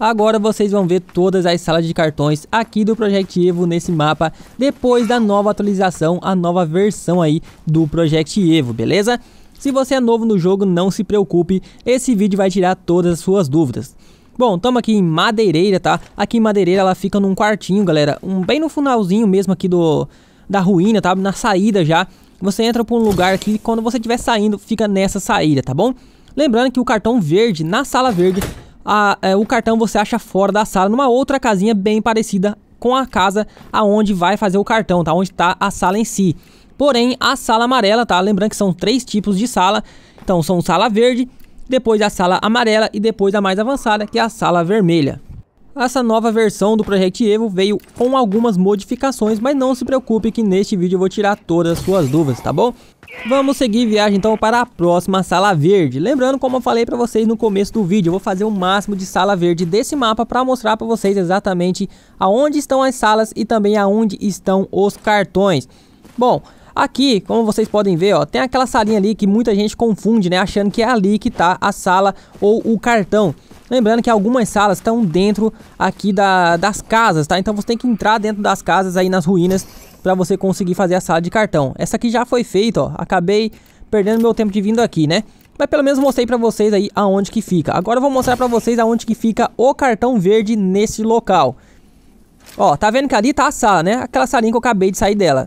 Agora vocês vão ver todas as salas de cartões aqui do Project Evo nesse mapa depois da nova atualização, a nova versão aí do Project Evo, beleza? Se você é novo no jogo, não se preocupe, esse vídeo vai tirar todas as suas dúvidas. Bom, estamos aqui em Madeireira, tá? Aqui em Madeireira ela fica num quartinho, galera, um, bem no finalzinho mesmo aqui do da ruína, tá? Na saída já. Você entra para um lugar aqui e quando você estiver saindo, fica nessa saída, tá bom? Lembrando que o cartão verde, na sala verde, a, é, o cartão você acha fora da sala, numa outra casinha bem parecida com a casa aonde vai fazer o cartão, tá? Onde está a sala em si. Porém, a sala amarela, tá? Lembrando que são três tipos de sala. Então, são sala verde, depois a sala amarela e depois a mais avançada, que é a sala vermelha. Essa nova versão do Project Evo veio com algumas modificações, mas não se preocupe que neste vídeo eu vou tirar todas as suas dúvidas, tá bom? Vamos seguir viagem então para a próxima sala verde. Lembrando, como eu falei para vocês no começo do vídeo, eu vou fazer o máximo de sala verde desse mapa para mostrar para vocês exatamente aonde estão as salas e também aonde estão os cartões. Bom, Aqui, como vocês podem ver, ó, tem aquela salinha ali que muita gente confunde, né? Achando que é ali que está a sala ou o cartão. Lembrando que algumas salas estão dentro aqui da, das casas, tá? Então você tem que entrar dentro das casas aí nas ruínas para você conseguir fazer a sala de cartão. Essa aqui já foi feita, ó. Acabei perdendo meu tempo de vindo aqui, né? Mas pelo menos mostrei pra vocês aí aonde que fica. Agora eu vou mostrar pra vocês aonde que fica o cartão verde nesse local. Ó, tá vendo que ali tá a sala, né? Aquela salinha que eu acabei de sair dela.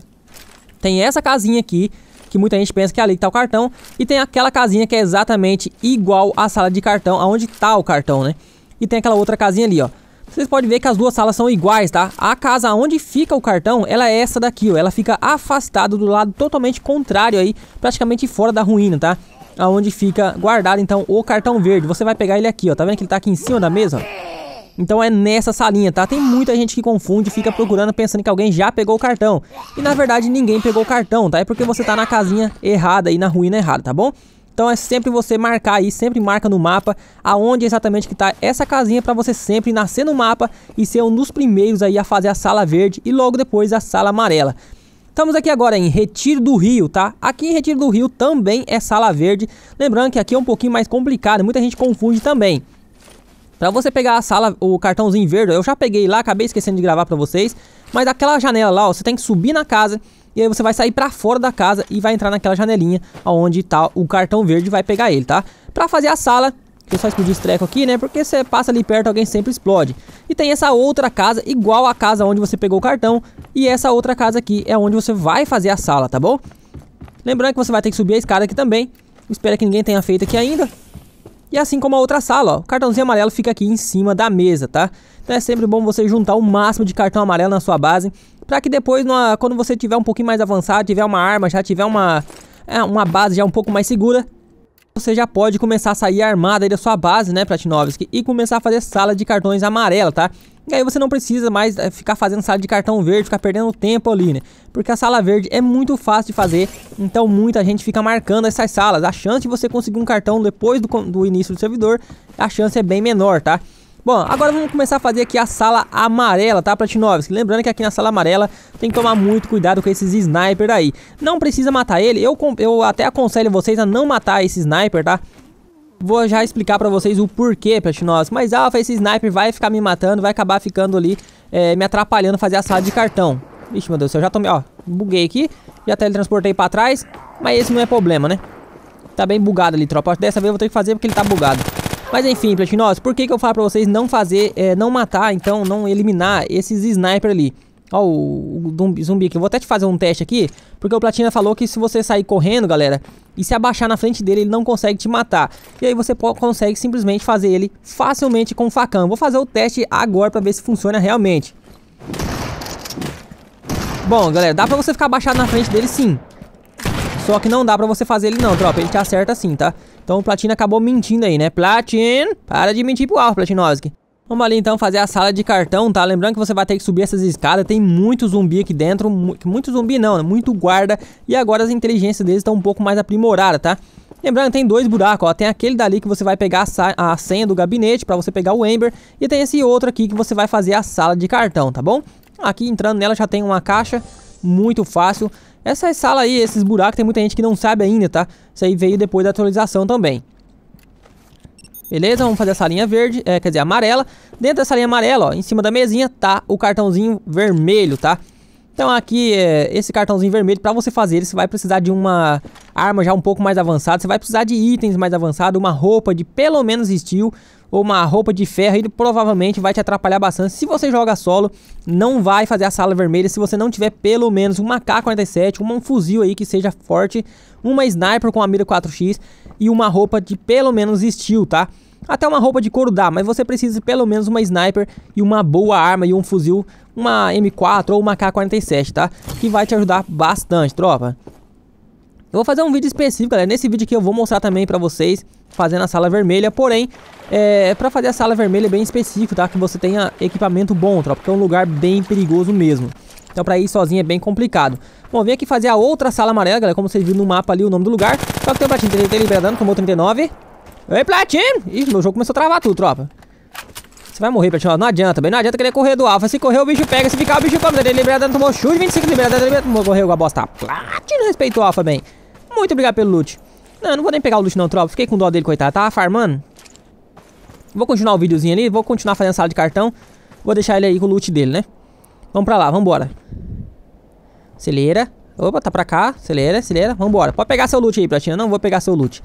Tem essa casinha aqui, que muita gente pensa que é ali que está o cartão, e tem aquela casinha que é exatamente igual à sala de cartão, aonde está o cartão, né? E tem aquela outra casinha ali, ó. Vocês podem ver que as duas salas são iguais, tá? A casa onde fica o cartão, ela é essa daqui, ó. Ela fica afastada do lado totalmente contrário aí, praticamente fora da ruína, tá? Aonde fica guardado, então, o cartão verde. Você vai pegar ele aqui, ó. Tá vendo que ele tá aqui em cima da mesa, ó? Então é nessa salinha, tá? Tem muita gente que confunde, fica procurando pensando que alguém já pegou o cartão. E na verdade ninguém pegou o cartão, tá? É porque você tá na casinha errada e na ruína errada, tá bom? Então é sempre você marcar aí, sempre marca no mapa aonde exatamente que está essa casinha para você sempre nascer no mapa e ser um dos primeiros aí a fazer a sala verde e logo depois a sala amarela. Estamos aqui agora em Retiro do Rio, tá? Aqui em Retiro do Rio também é sala verde. Lembrando que aqui é um pouquinho mais complicado, muita gente confunde também. Para você pegar a sala, o cartãozinho verde, eu já peguei lá, acabei esquecendo de gravar para vocês. Mas aquela janela lá, ó, você tem que subir na casa e aí você vai sair para fora da casa e vai entrar naquela janelinha onde tá o cartão verde vai pegar ele, tá? Para fazer a sala, eu só explodir esse treco aqui, né? Porque você passa ali perto, alguém sempre explode. E tem essa outra casa, igual a casa onde você pegou o cartão. E essa outra casa aqui é onde você vai fazer a sala, tá bom? Lembrando que você vai ter que subir a escada aqui também. Espero que ninguém tenha feito aqui ainda. E assim como a outra sala, ó, o cartãozinho amarelo fica aqui em cima da mesa, tá? Então é sempre bom você juntar o máximo de cartão amarelo na sua base, para que depois, numa, quando você tiver um pouquinho mais avançado, tiver uma arma, já tiver uma, é, uma base já um pouco mais segura, você já pode começar a sair armada da sua base, né, Pratinovski, e começar a fazer sala de cartões amarela, tá? E aí você não precisa mais eh, ficar fazendo sala de cartão verde, ficar perdendo tempo ali, né? Porque a sala verde é muito fácil de fazer, então muita gente fica marcando essas salas. A chance de você conseguir um cartão depois do, do início do servidor, a chance é bem menor, tá? Bom, agora vamos começar a fazer aqui a sala amarela, tá, Platinovski? Lembrando que aqui na sala amarela tem que tomar muito cuidado com esses sniper aí. Não precisa matar ele, eu, eu até aconselho vocês a não matar esse sniper, tá? Vou já explicar pra vocês o porquê, Platinovski. Mas, alfa, ah, esse sniper vai ficar me matando, vai acabar ficando ali, é, me atrapalhando fazer a sala de cartão. Ixi, meu Deus, eu já tomei, ó, buguei aqui, já teletransportei pra trás, mas esse não é problema, né? Tá bem bugado ali, tropa. Dessa vez eu vou ter que fazer porque ele tá bugado. Mas enfim, Platinos, por que, que eu falo pra vocês não fazer, é, não matar, então, não eliminar esses sniper ali? Ó, o, o zumbi aqui. Eu vou até te fazer um teste aqui, porque o Platina falou que se você sair correndo, galera, e se abaixar na frente dele, ele não consegue te matar. E aí você consegue simplesmente fazer ele facilmente com o facão. Vou fazer o teste agora pra ver se funciona realmente. Bom, galera, dá pra você ficar abaixado na frente dele sim. Só que não dá pra você fazer ele não, tropa. Ele te acerta sim, tá? Então o Platino acabou mentindo aí, né? Platino, para de mentir pro alvo, Platinovski. Vamos ali então fazer a sala de cartão, tá? Lembrando que você vai ter que subir essas escadas, tem muito zumbi aqui dentro, mu muito zumbi não, né? muito guarda, e agora as inteligências deles estão um pouco mais aprimoradas, tá? Lembrando, tem dois buracos, ó, tem aquele dali que você vai pegar a, a senha do gabinete para você pegar o Ember, e tem esse outro aqui que você vai fazer a sala de cartão, tá bom? Aqui entrando nela já tem uma caixa, muito fácil, essa sala aí, esses buracos, tem muita gente que não sabe ainda, tá? Isso aí veio depois da atualização também. Beleza, vamos fazer essa linha verde, é, quer dizer, amarela. Dentro dessa linha amarela, ó, em cima da mesinha, tá o cartãozinho vermelho, tá? Então aqui, é, esse cartãozinho vermelho, para você fazer ele, você vai precisar de uma arma já um pouco mais avançada. Você vai precisar de itens mais avançados, uma roupa de pelo menos estilo ou uma roupa de ferro, ele provavelmente vai te atrapalhar bastante. Se você joga solo, não vai fazer a sala vermelha se você não tiver pelo menos uma K-47, um fuzil aí que seja forte, uma sniper com a mira 4x e uma roupa de pelo menos steel, tá? Até uma roupa de couro dá, mas você precisa de pelo menos uma sniper e uma boa arma e um fuzil, uma M4 ou uma K-47, tá? Que vai te ajudar bastante, tropa. Eu vou fazer um vídeo específico, galera. Nesse vídeo aqui eu vou mostrar também pra vocês fazendo a sala vermelha, porém, é, é para fazer a sala vermelha é bem específico, tá? Que você tenha equipamento bom, tropa, porque é um lugar bem perigoso mesmo. Então pra ir sozinho é bem complicado. Bom, vim aqui fazer a outra sala amarela, galera, como vocês viram no mapa ali o nome do lugar. Só que tem o Platino, ele libera dano, tomou 39. Ei, Platino! Ih, meu jogo começou a travar tudo, tropa. Você vai morrer, Platino, não adianta, bem, não adianta querer correr do alfa. Se correr o bicho pega, se ficar o bicho come, ele libera tomou chute, 25, libera dano, libera, tomou, a bosta. Platino respeitou o alfa, bem. Muito obrigado pelo loot. Não, não vou nem pegar o loot não, tropa. Fiquei com dó dele, coitado. Tava farmando. Vou continuar o videozinho ali. Vou continuar fazendo sala de cartão. Vou deixar ele aí com o loot dele, né? Vamos pra lá, vambora. Acelera. Opa, tá pra cá. Acelera, acelera. Vambora. Pode pegar seu loot aí, Platina. Não vou pegar seu loot.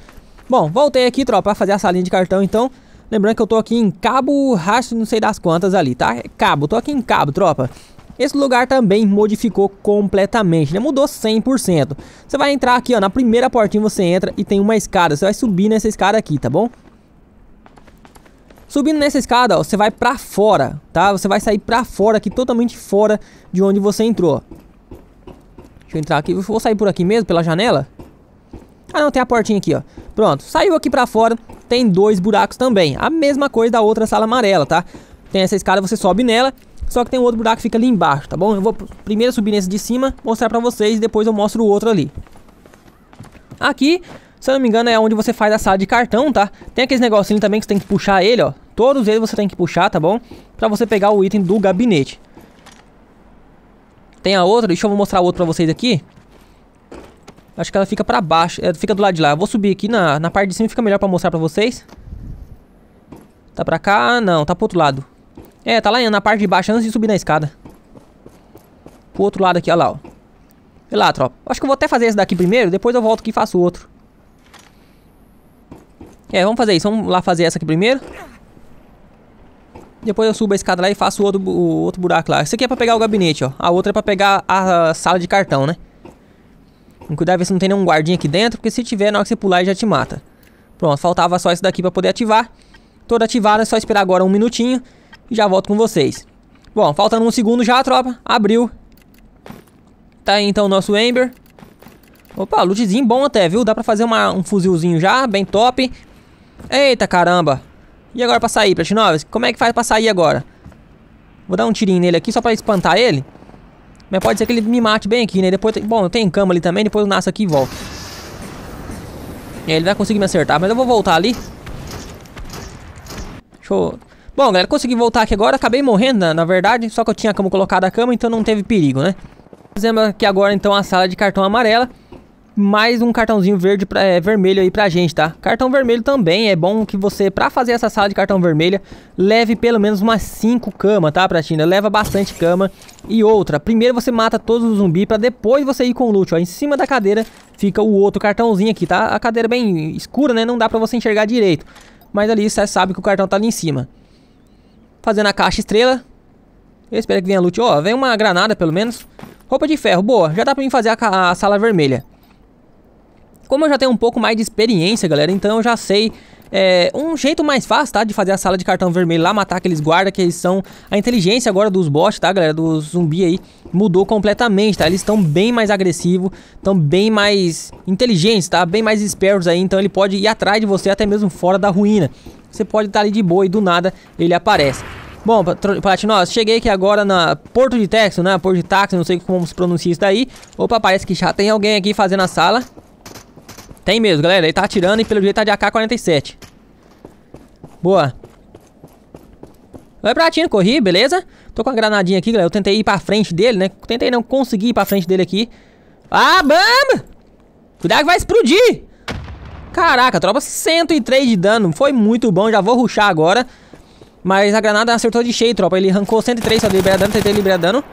Bom, voltei aqui, tropa, pra fazer a salinha de cartão, então... Lembrando que eu tô aqui em Cabo Rastro, não sei das quantas ali, tá? É Cabo, tô aqui em Cabo, tropa. Esse lugar também modificou completamente, né? mudou 100%. Você vai entrar aqui ó, na primeira portinha você entra e tem uma escada, você vai subir nessa escada aqui, tá bom? Subindo nessa escada, ó, você vai pra fora, tá? Você vai sair pra fora aqui, totalmente fora de onde você entrou. Deixa eu entrar aqui, vou sair por aqui mesmo, pela janela. Ah não, tem a portinha aqui, ó. Pronto, saiu aqui pra fora, tem dois buracos também. A mesma coisa da outra sala amarela, tá? Tem essa escada, você sobe nela só que tem um outro buraco que fica ali embaixo, tá bom? Eu vou primeiro subir nesse de cima, mostrar pra vocês, depois eu mostro o outro ali. Aqui, se eu não me engano, é onde você faz a sala de cartão, tá? Tem aqueles negocinho também que você tem que puxar ele, ó. Todos eles você tem que puxar, tá bom? Pra você pegar o item do gabinete. Tem a outra, deixa eu mostrar a outra pra vocês aqui. Acho que ela fica pra baixo, ela é, fica do lado de lá. Eu vou subir aqui na, na parte de cima, fica melhor pra mostrar pra vocês. Tá pra cá? Ah, não, tá pro outro lado. É, tá lá na parte de baixo, antes de subir na escada. Pro outro lado aqui, ó lá, ó. lá, tropa. Acho que eu vou até fazer esse daqui primeiro, depois eu volto aqui e faço outro. É, vamos fazer isso. Vamos lá fazer essa aqui primeiro. Depois eu subo a escada lá e faço o outro, o outro buraco lá. Esse aqui é pra pegar o gabinete, ó. A outra é pra pegar a, sala de cartão, né? Vamos cuidar ver se não tem nenhum guardinha aqui dentro, porque se tiver, na hora que você pular, ele já te mata. Pronto, faltava só esse daqui pra poder ativar. Todo ativado é só esperar agora um minutinho e já volto com vocês. Bom, faltando um segundo já, tropa. Abriu. Tá aí então o nosso Ember. Opa, lootzinho bom até, viu? Dá pra fazer uma, um fuzilzinho já, bem top. Eita caramba. E agora pra sair, Platinovas? Como é que faz pra sair agora? Vou dar um tirinho nele aqui só pra espantar ele. Mas pode ser que ele me mate bem aqui, né? Depois, bom, eu tenho cama ali também, depois eu nasço aqui e volto. E aí ele vai conseguir me acertar, mas eu vou voltar ali. Deixa eu Bom, galera, consegui voltar aqui agora. Acabei morrendo, na, verdade. Só que eu tinha como colocar a cama, então não teve perigo, né? Fizemos aqui agora, então, a sala de cartão amarela. Mais um cartãozinho verde pra, é, vermelho aí pra gente, tá? Cartão vermelho também. É bom que você, pra fazer essa sala de cartão vermelha, leve pelo menos umas 5 camas, tá, Pratina? Leva bastante cama. E outra, primeiro você mata todos os zumbis pra depois você ir com o loot, ó. Em cima da cadeira fica o outro cartãozinho aqui, tá? A cadeira é bem escura, né? Não dá pra você enxergar direito. Mas ali você sabe que o cartão tá ali em cima. Fazendo a caixa estrela. Eu espero que venha loot. Ó, oh, vem uma granada pelo menos. Roupa de ferro, boa. Já dá pra mim fazer a, a sala vermelha. Como eu já tenho um pouco mais de experiência, galera, então eu já sei é, um jeito mais fácil, tá? De fazer a sala de cartão vermelho lá, matar aqueles guardas que eles são... A inteligência agora dos bots, tá, galera? Dos zumbi aí mudou completamente, tá? Eles estão bem mais agressivos, estão bem mais inteligentes, tá? Bem mais espertos aí, então ele pode ir atrás de você até mesmo fora da ruína. Você pode estar tá ali de boa e do nada ele aparece. Bom, Platinós, cheguei aqui agora na Porto de Texas, né? Porto de Taxo, não sei como se pronuncia isso daí. Opa, parece que já tem alguém aqui fazendo a sala. Tem mesmo, galera. Ele tá atirando e pelo jeito tá de AK-47. Boa. Vai Pratinho, corri, beleza? Tô com a granadinha aqui, galera. Eu tentei ir pra frente dele, né? Tentei não conseguir ir pra frente dele aqui. Ah, bamba! Cuidado que vai explodir! Caraca, tropa 103 de dano. Foi muito bom, já vou ruxar agora. Mas a granada acertou de cheio, tropa. Ele arrancou 103, só libera dano, tentei liberar dano.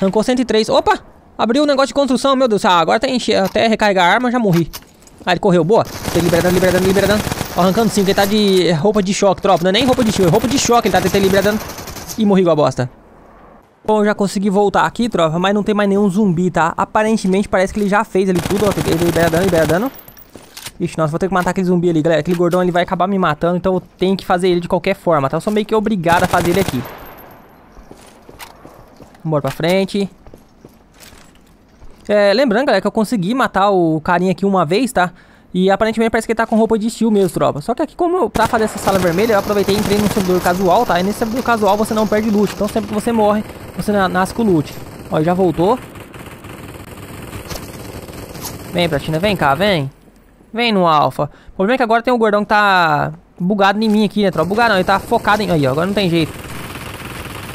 Arrancou 103. Opa! Abriu um negócio de construção, meu Deus. Ah, agora tem enche... até recarregar a arma, já morri. Ah, ele correu, boa. Tentei liberar dano, liberar dano, liberar dano. Ó, arrancando 5, ele tá de roupa de choque, tropa. Não é nem roupa de choque. é roupa de choque. Ele tá tentando liberar dano. E morri igual a bosta. Bom, já consegui voltar aqui, tropa, mas não tem mais nenhum zumbi, tá? Aparentemente parece que ele já fez ali tudo, ó. Ele libera dano, libera dano. Ixi, nossa, vou ter que matar aquele zumbi ali, galera. Aquele gordão ele vai acabar me matando, então eu tenho que fazer ele de qualquer forma, tá? Eu sou meio que obrigado a fazer ele aqui. Bora pra frente. É, lembrando, galera, que eu consegui matar o carinha aqui uma vez, tá? E aparentemente parece que ele tá com roupa de estilo mesmo, tropa. Só que aqui, como eu, pra fazer essa sala vermelha, eu aproveitei e entrei num servidor casual, tá? E nesse servidor casual você não perde loot. Então sempre que você morre, você nasce com loot. Ó, já voltou. Vem, Platina, vem cá, vem. Vem no alfa. O problema é que agora tem um gordão que tá bugado em mim aqui, né, tropa? Bugado não, ele tá focado em... Aí, ó, agora não tem jeito.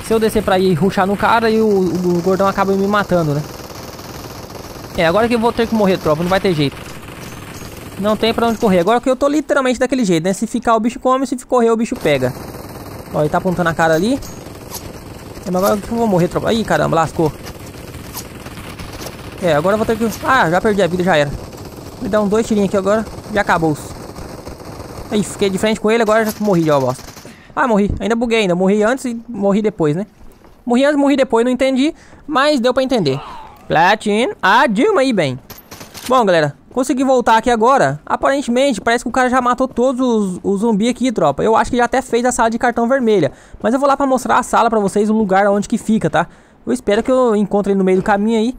Se eu descer pra ir e ruxar no cara, e o, o, o, gordão acaba me matando, né? É, agora que eu vou ter que morrer, tropa. Não vai ter jeito. Não tem pra onde correr. Agora que eu tô literalmente daquele jeito, né? Se ficar o bicho come, se correr o bicho pega. Ó, ele tá apontando a cara ali. É, mas agora que eu vou morrer, tropa. Ih, caramba, lascou. É, agora eu vou ter que... Ah, já perdi a vida, já era. Me dá um dois tirinhos aqui agora. Já acabou. -se. Aí, fiquei de frente com ele, agora já morri, ó, bosta. Ah, morri. Ainda buguei ainda. Morri antes e morri depois, né? Morri antes, morri depois, não entendi. Mas deu pra entender. Platinum, Ah, Dilma aí, bem. Bom, galera. Consegui voltar aqui agora. Aparentemente, parece que o cara já matou todos os, os zumbis aqui, tropa. Eu acho que já até fez a sala de cartão vermelha. Mas eu vou lá pra mostrar a sala pra vocês, o lugar onde que fica, tá? Eu espero que eu encontre ele no meio do caminho aí.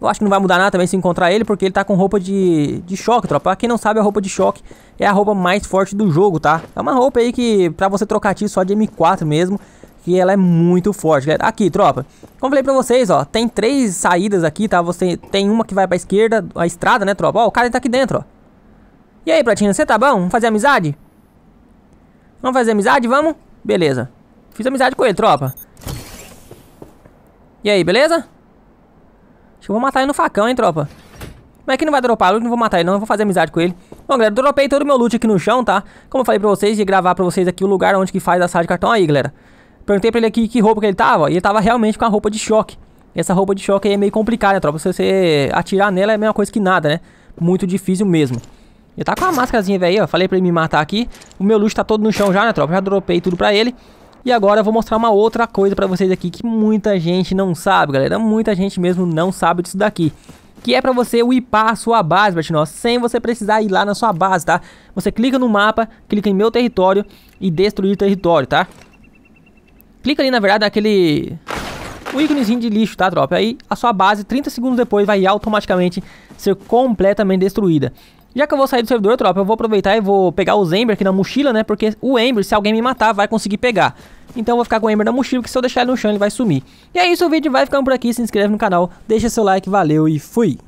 Eu acho que não vai mudar nada também se encontrar ele, porque ele tá com roupa de, de choque, tropa. Pra quem não sabe, a roupa de choque é a roupa mais forte do jogo, tá? É uma roupa aí que, pra você trocar tiro só de M4 mesmo, que ela é muito forte, galera. Aqui, tropa, como falei pra vocês, ó, tem três saídas aqui, tá? Você tem uma que vai pra esquerda, a estrada, né, tropa? Ó, o cara tá aqui dentro, ó. E aí, Pratinha, você tá bom? Vamos fazer amizade? Vamos fazer amizade, vamos? Beleza. Fiz amizade com ele, tropa. E aí, beleza? Acho que eu vou matar ele no facão, hein, tropa. Como é que não vai dropar Eu Não vou matar ele, não. Eu vou fazer amizade com ele. Bom, galera, dropei todo o meu loot aqui no chão, tá? Como eu falei pra vocês, de gravar pra vocês aqui o lugar onde que faz a sala de cartão aí, galera. Perguntei pra ele aqui que roupa que ele tava, e ele tava realmente com a roupa de choque. E essa roupa de choque aí é meio complicada, né, tropa? Se você atirar nela é a mesma coisa que nada, né? Muito difícil mesmo. Ele tá com a máscarazinha, velho, ó. Falei pra ele me matar aqui. O meu loot tá todo no chão já, né, tropa? Já dropei tudo pra ele. E agora eu vou mostrar uma outra coisa para vocês aqui que muita gente não sabe, galera. Muita gente mesmo não sabe disso daqui que é para você wipar a sua base, Platinó, sem você precisar ir lá na sua base, tá? Você clica no mapa, clica em meu território e destruir território, tá? Clica ali, na verdade, naquele... O íconezinho de lixo, tá, tropa? Aí a sua base, 30 segundos depois, vai automaticamente ser completamente destruída. Já que eu vou sair do servidor, tropa, eu vou aproveitar e vou pegar os Ember aqui na mochila, né? Porque o Ember, se alguém me matar, vai conseguir pegar. Então eu vou ficar com o Ember na mochila, porque se eu deixar ele no chão, ele vai sumir. E é isso, o vídeo vai ficando por aqui. Se inscreve no canal, deixa seu like, valeu e fui!